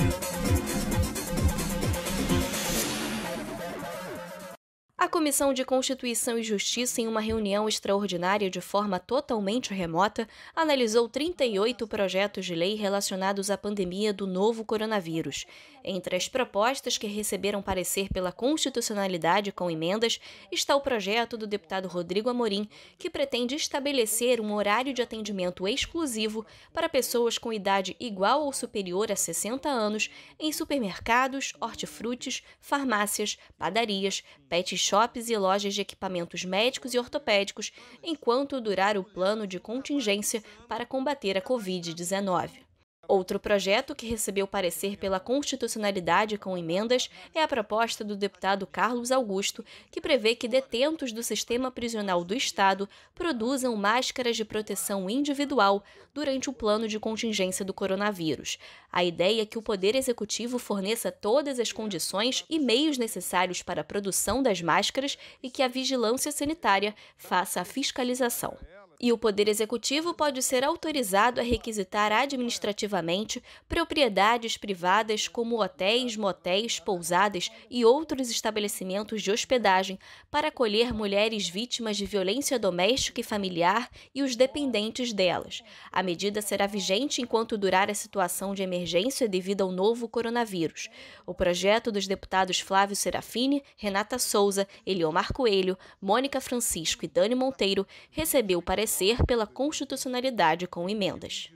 Thank you. A Comissão de Constituição e Justiça, em uma reunião extraordinária de forma totalmente remota, analisou 38 projetos de lei relacionados à pandemia do novo coronavírus. Entre as propostas que receberam parecer pela constitucionalidade com emendas está o projeto do deputado Rodrigo Amorim, que pretende estabelecer um horário de atendimento exclusivo para pessoas com idade igual ou superior a 60 anos em supermercados, hortifrutis, farmácias, padarias, pet shops shops e lojas de equipamentos médicos e ortopédicos enquanto durar o plano de contingência para combater a Covid-19. Outro projeto que recebeu parecer pela constitucionalidade com emendas é a proposta do deputado Carlos Augusto, que prevê que detentos do sistema prisional do Estado produzam máscaras de proteção individual durante o plano de contingência do coronavírus. A ideia é que o Poder Executivo forneça todas as condições e meios necessários para a produção das máscaras e que a vigilância sanitária faça a fiscalização e o Poder Executivo pode ser autorizado a requisitar administrativamente propriedades privadas como hotéis, motéis, pousadas e outros estabelecimentos de hospedagem para acolher mulheres vítimas de violência doméstica e familiar e os dependentes delas. A medida será vigente enquanto durar a situação de emergência devido ao novo coronavírus. O projeto dos deputados Flávio Serafini, Renata Souza, Eliomar Coelho, Mônica Francisco e Dani Monteiro recebeu parecer prevalecer pela constitucionalidade com emendas.